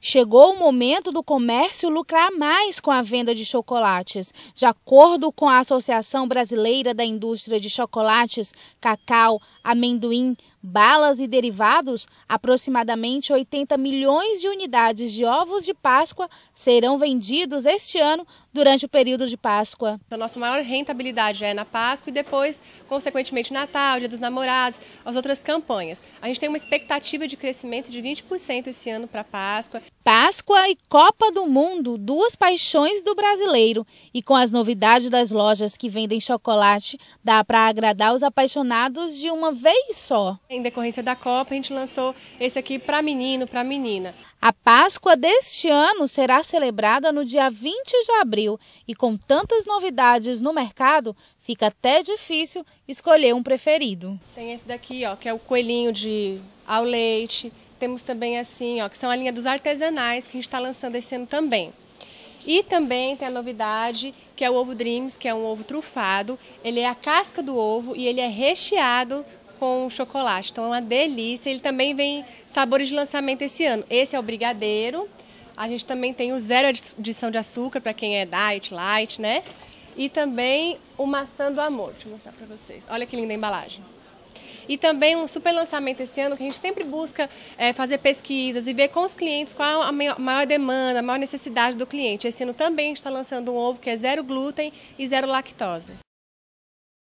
Chegou o momento do comércio lucrar mais com a venda de chocolates. De acordo com a Associação Brasileira da Indústria de Chocolates, Cacau, Amendoim, balas e derivados, aproximadamente 80 milhões de unidades de ovos de Páscoa serão vendidos este ano durante o período de Páscoa. Então, a nossa maior rentabilidade é na Páscoa e depois, consequentemente, Natal, Dia dos Namorados, as outras campanhas. A gente tem uma expectativa de crescimento de 20% esse ano para Páscoa. Páscoa e Copa do Mundo, duas paixões do brasileiro. E com as novidades das lojas que vendem chocolate, dá para agradar os apaixonados de uma vez só. Em decorrência da Copa, a gente lançou esse aqui para menino, para menina. A Páscoa deste ano será celebrada no dia 20 de abril e com tantas novidades no mercado, fica até difícil escolher um preferido. Tem esse daqui, ó, que é o coelhinho de ao leite. Temos também assim, ó, que são a linha dos artesanais que a gente está lançando esse ano também. E também tem a novidade que é o ovo Dreams, que é um ovo trufado. Ele é a casca do ovo e ele é recheado com chocolate. Então é uma delícia. Ele também vem sabores de lançamento esse ano. Esse é o brigadeiro. A gente também tem o zero adição de açúcar para quem é diet, light, né? E também o maçã do amor. Deixa eu mostrar para vocês. Olha que linda a embalagem. E também um super lançamento esse ano que a gente sempre busca é, fazer pesquisas e ver com os clientes qual a maior demanda, a maior necessidade do cliente. Esse ano também está lançando um ovo que é zero glúten e zero lactose.